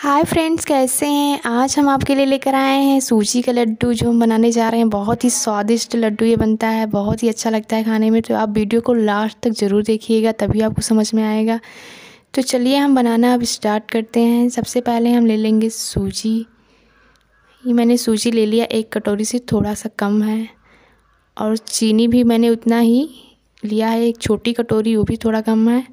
hi friends कैसे हैं आज हम आपके लिए लेकर आए हैं सूजी का लड्डू जो हम बनाने जा रहे हैं बहुत ही स्वादिष्ट लड्डू ये बनता है बहुत ही अच्छा लगता है खाने में तो आप वीडियो को लास्ट तक ज़रूर देखिएगा तभी आपको समझ में आएगा तो चलिए हम बनाना अब स्टार्ट करते हैं सबसे पहले हम ले लेंगे सूजी ये मैंने सूजी ले लिया एक कटोरी से थोड़ा सा कम है और चीनी भी मैंने उतना ही लिया है एक छोटी कटोरी वो भी थोड़ा कम है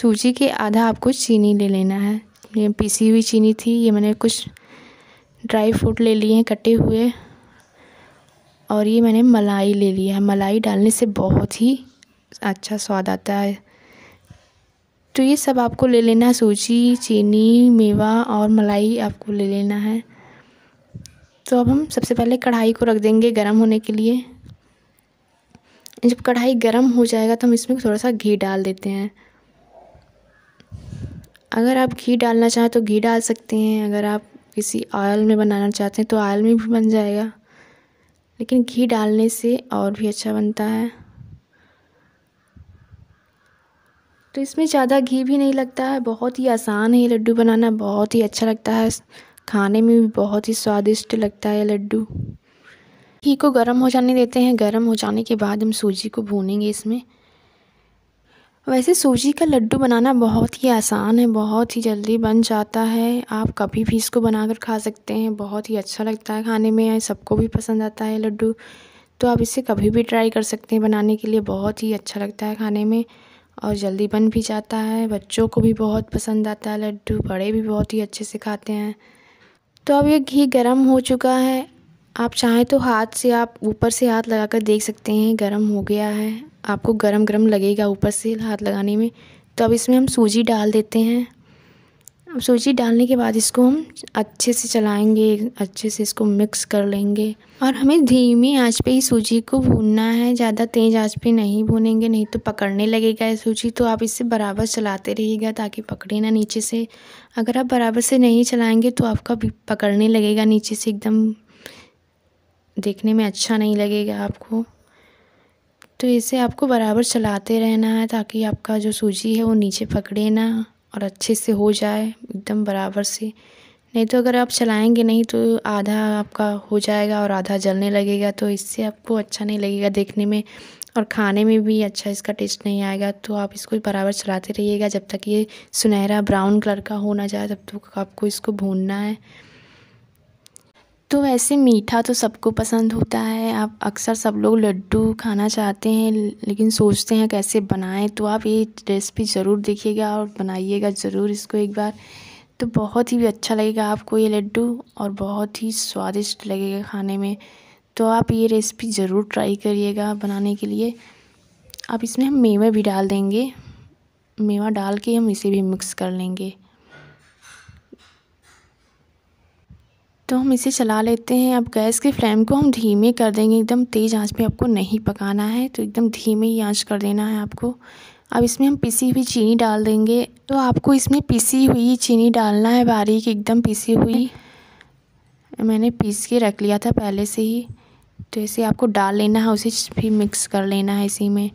सूजी के आधा आपको चीनी ले लेना है ये पीसी हुई चीनी थी ये मैंने कुछ ड्राई फ्रूट ले लिए हैं कटे हुए और ये मैंने मलाई ले लिया है मलाई डालने से बहुत ही अच्छा स्वाद आता है तो ये सब आपको ले लेना है सूजी चीनी मेवा और मलाई आपको ले लेना है तो अब हम सबसे पहले कढ़ाई को रख देंगे गर्म होने के लिए जब कढ़ाई गर्म हो जाएगा तो हम इसमें थोड़ा सा घी डाल देते हैं अगर आप घी डालना चाहें तो घी डाल सकते हैं अगर आप किसी ऑयल में बनाना चाहते हैं तो ऑयल में भी बन जाएगा लेकिन घी डालने से और भी अच्छा बनता है तो इसमें ज़्यादा घी भी नहीं लगता है बहुत ही आसान है ये लड्डू बनाना बहुत ही अच्छा लगता है खाने में भी बहुत ही स्वादिष्ट लगता है लड्डू घी को गर्म हो जाने देते हैं गर्म हो जाने के बाद हम सूजी को भूनेंगे इसमें वैसे सूजी का लड्डू बनाना बहुत ही आसान है बहुत ही जल्दी बन जाता है आप कभी भी इसको बनाकर खा सकते हैं बहुत ही अच्छा लगता है खाने में सबको भी पसंद आता है लड्डू तो आप इसे कभी भी ट्राई कर सकते हैं बनाने के लिए बहुत ही अच्छा लगता है खाने में और जल्दी बन भी जाता है बच्चों को भी बहुत पसंद आता है लड्डू बड़े भी बहुत ही अच्छे से खाते हैं तो अब ये घी गर्म हो चुका है आप चाहें तो हाथ से आप ऊपर से हाथ लगाकर देख सकते हैं गर्म हो गया है आपको गर्म गर्म लगेगा ऊपर से हाथ लगाने में तो अब इसमें हम सूजी डाल देते हैं अब सूजी डालने के बाद इसको हम अच्छे से चलाएंगे अच्छे से इसको मिक्स कर लेंगे और हमें धीमी आंच पे ही सूजी को भूनना है ज़्यादा तेज़ आंच पे नहीं भूनेंगे नहीं तो पकड़ने लगेगा ये सूजी तो आप इसे बराबर चलाते रहिएगा ताकि पकड़े ना नीचे से अगर आप बराबर से नहीं चलाएँगे तो आपका पकड़ने लगेगा नीचे से एकदम देखने में अच्छा नहीं लगेगा आपको तो इसे आपको बराबर चलाते रहना है ताकि आपका जो सूजी है वो नीचे पकड़े ना और अच्छे से हो जाए एकदम बराबर से नहीं तो अगर आप चलाएंगे नहीं तो आधा आपका हो जाएगा और आधा जलने लगेगा तो इससे आपको अच्छा नहीं लगेगा देखने में और खाने में भी अच्छा इसका टेस्ट नहीं आएगा तो आप इसको बराबर चलाते रहिएगा जब तक ये सुनहरा ब्राउन कलर का हो ना जाए तब तक तो आपको इसको भूनना है तो वैसे मीठा तो सबको पसंद होता है आप अक्सर सब लोग लड्डू खाना चाहते हैं लेकिन सोचते हैं कैसे बनाएं तो आप ये रेसिपी ज़रूर देखिएगा और बनाइएगा ज़रूर इसको एक बार तो बहुत ही अच्छा लगेगा आपको ये लड्डू और बहुत ही स्वादिष्ट लगेगा खाने में तो आप ये रेसिपी ज़रूर ट्राई करिएगा बनाने के लिए आप इसमें हम मेवा भी डाल देंगे मेवा डाल के हम इसे भी मिक्स कर लेंगे तो हम इसे चला लेते हैं अब गैस के फ्लेम को हम धीमे कर देंगे एकदम तेज़ आंच पे आपको नहीं पकाना है तो एकदम धीमे ही आंच कर देना है आपको अब इसमें हम पिसी हुई चीनी डाल देंगे तो आपको इसमें पिसी हुई चीनी डालना है बारीक एकदम पिसी हुई मैंने पीस के रख लिया था पहले से ही तो इसे आपको डाल लेना है उसे भी मिक्स कर लेना है इसी में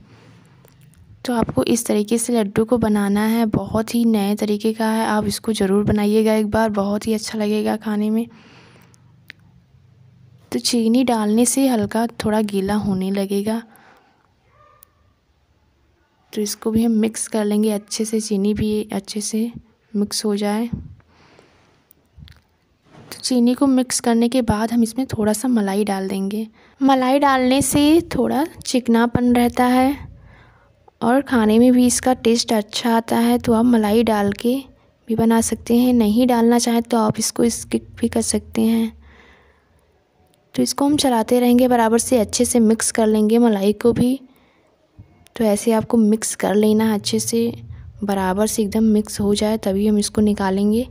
तो आपको इस तरीके से लड्डू को बनाना है बहुत ही नए तरीके का है आप इसको ज़रूर बनाइएगा एक बार बहुत ही अच्छा लगेगा खाने में तो चीनी डालने से हल्का थोड़ा गीला होने लगेगा तो इसको भी हम मिक्स कर लेंगे अच्छे से चीनी भी अच्छे से मिक्स हो जाए तो चीनी को मिक्स करने के बाद हम इसमें थोड़ा सा मलाई डाल देंगे मलाई डालने से थोड़ा चिकनापन रहता है और खाने में भी इसका टेस्ट अच्छा आता है तो आप मलाई डाल के भी बना सकते हैं नहीं डालना चाहें तो आप इसको स्किप भी कर सकते हैं तो इसको हम चलाते रहेंगे बराबर से अच्छे से मिक्स कर लेंगे मलाई को भी तो ऐसे आपको मिक्स कर लेना है अच्छे से बराबर से एकदम मिक्स हो जाए तभी हम इसको निकालेंगे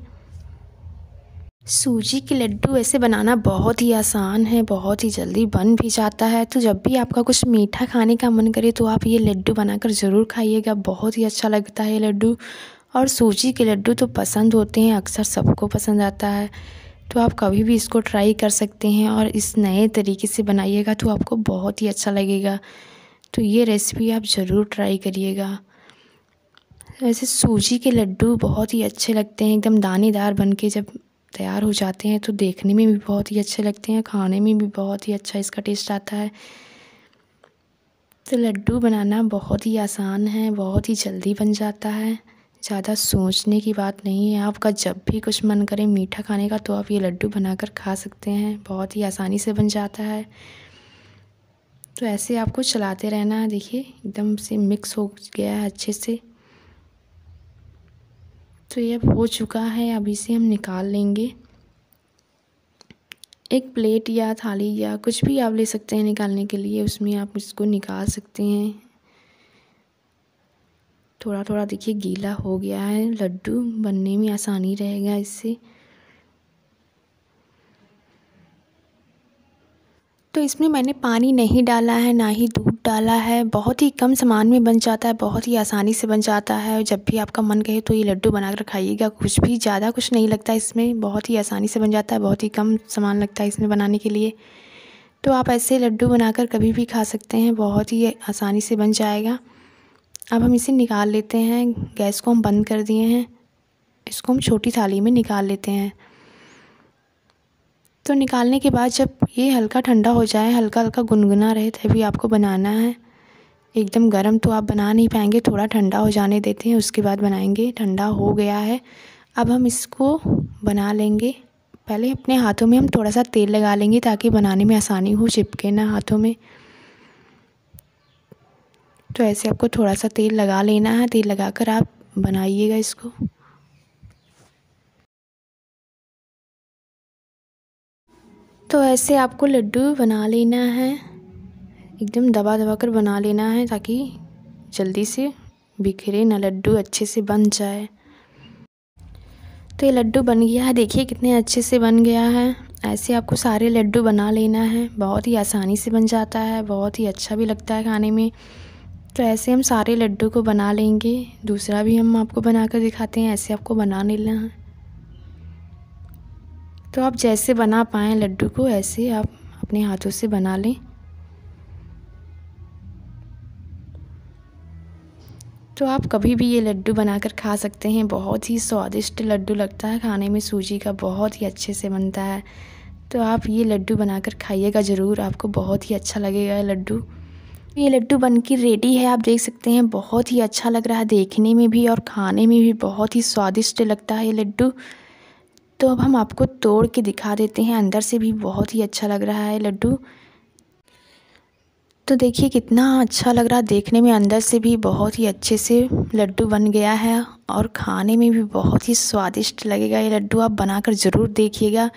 सूजी के लड्डू ऐसे बनाना बहुत ही आसान है बहुत ही जल्दी बन भी जाता है तो जब भी आपका कुछ मीठा खाने का मन करे तो आप ये लड्डू बनाकर ज़रूर खाइएगा बहुत ही अच्छा लगता है ये लड्डू और सूजी के लड्डू तो पसंद होते हैं अक्सर सबको पसंद आता है तो आप कभी भी इसको ट्राई कर सकते हैं और इस नए तरीके से बनाइएगा तो आपको बहुत ही अच्छा लगेगा तो ये रेसिपी आप ज़रूर ट्राई करिएगा वैसे सूजी के लड्डू बहुत ही अच्छे लगते हैं एकदम दानेदार बन के जब तैयार हो जाते हैं तो देखने में भी बहुत ही अच्छे लगते हैं खाने में भी बहुत ही अच्छा इसका टेस्ट आता है तो लड्डू बनाना बहुत ही आसान है बहुत ही जल्दी बन जाता है ज़्यादा सोचने की बात नहीं है आपका जब भी कुछ मन करे मीठा खाने का तो आप ये लड्डू बनाकर खा सकते हैं बहुत ही आसानी से बन जाता है तो ऐसे आपको चलाते रहना है देखिए एकदम से मिक्स हो गया है अच्छे से तो ये हो चुका है अभी से हम निकाल लेंगे एक प्लेट या थाली या कुछ भी आप ले सकते हैं निकालने के लिए उसमें आप इसको निकाल सकते हैं थोड़ा थोड़ा देखिए गीला हो गया है लड्डू बनने में आसानी रहेगा इससे तो इसमें मैंने पानी नहीं डाला है ना ही दूध डाला है बहुत ही कम सामान में बन जाता है बहुत ही आसानी से बन जाता है जब भी आपका मन कहे तो ये लड्डू बना कर खाइएगा कुछ भी ज़्यादा कुछ नहीं लगता इसमें बहुत ही आसानी से बन जाता है बहुत ही कम सामान लगता है इसमें बनाने के लिए तो आप ऐसे लड्डू बनाकर कभी भी खा सकते हैं बहुत ही आसानी से बन जाएगा अब हम इसे निकाल लेते हैं गैस को हम बंद कर दिए हैं इसको हम छोटी थाली में निकाल लेते हैं तो निकालने के बाद जब ये हल्का ठंडा हो जाए हल्का हल्का गुनगुना रहे तभी आपको बनाना है एकदम गर्म तो आप बना नहीं पाएंगे थोड़ा ठंडा हो जाने देते हैं उसके बाद बनाएंगे ठंडा हो गया है अब हम इसको बना लेंगे पहले अपने हाथों में हम थोड़ा सा तेल लगा लेंगे ताकि बनाने में आसानी हो चिपके ना हाथों में तो ऐसे आपको थोड़ा सा तेल लगा लेना है तेल लगा कर आप बनाइएगा इसको तो ऐसे आपको लड्डू बना लेना है एकदम दबा दबा कर बना लेना है ताकि जल्दी से बिखरे ना लड्डू अच्छे से बन जाए तो ये लड्डू बन गया है देखिए कितने अच्छे से बन गया है ऐसे आपको सारे लड्डू बना लेना है बहुत ही आसानी से बन जाता है बहुत ही अच्छा भी लगता है खाने में तो ऐसे हम सारे लड्डू को बना लेंगे दूसरा भी हम आपको बना कर दिखाते हैं ऐसे आपको बना लेना है तो आप जैसे बना पाएँ लड्डू को ऐसे आप अपने हाथों से बना लें तो आप कभी भी ये लड्डू बनाकर खा सकते हैं बहुत ही स्वादिष्ट लड्डू लगता है खाने में सूजी का बहुत ही अच्छे से बनता है तो आप ये लड्डू बनाकर खाइएगा ज़रूर आपको बहुत ही अच्छा लगेगा ये लड्डू ये लड्डू बनके रेडी है आप देख सकते हैं बहुत ही अच्छा लग रहा है देखने में भी और खाने में भी बहुत ही स्वादिष्ट लगता है ये लड्डू तो अब हम आपको तोड़ के दिखा देते हैं अंदर से भी बहुत ही अच्छा लग रहा है लड्डू तो देखिए कितना अच्छा लग रहा है देखने में अंदर से भी बहुत ही अच्छे से लड्डू बन गया है और खाने में भी बहुत ही स्वादिष्ट लगेगा ये लड्डू आप बनाकर ज़रूर देखिएगा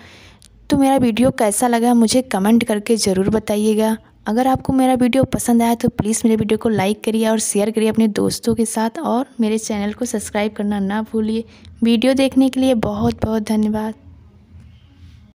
तो मेरा वीडियो कैसा लगा मुझे कमेंट करके ज़रूर बताइएगा अगर आपको मेरा वीडियो पसंद आया तो प्लीज़ मेरे वीडियो को लाइक करिए और शेयर करिए अपने दोस्तों के साथ और मेरे चैनल को सब्सक्राइब करना ना भूलिए वीडियो देखने के लिए बहुत बहुत धन्यवाद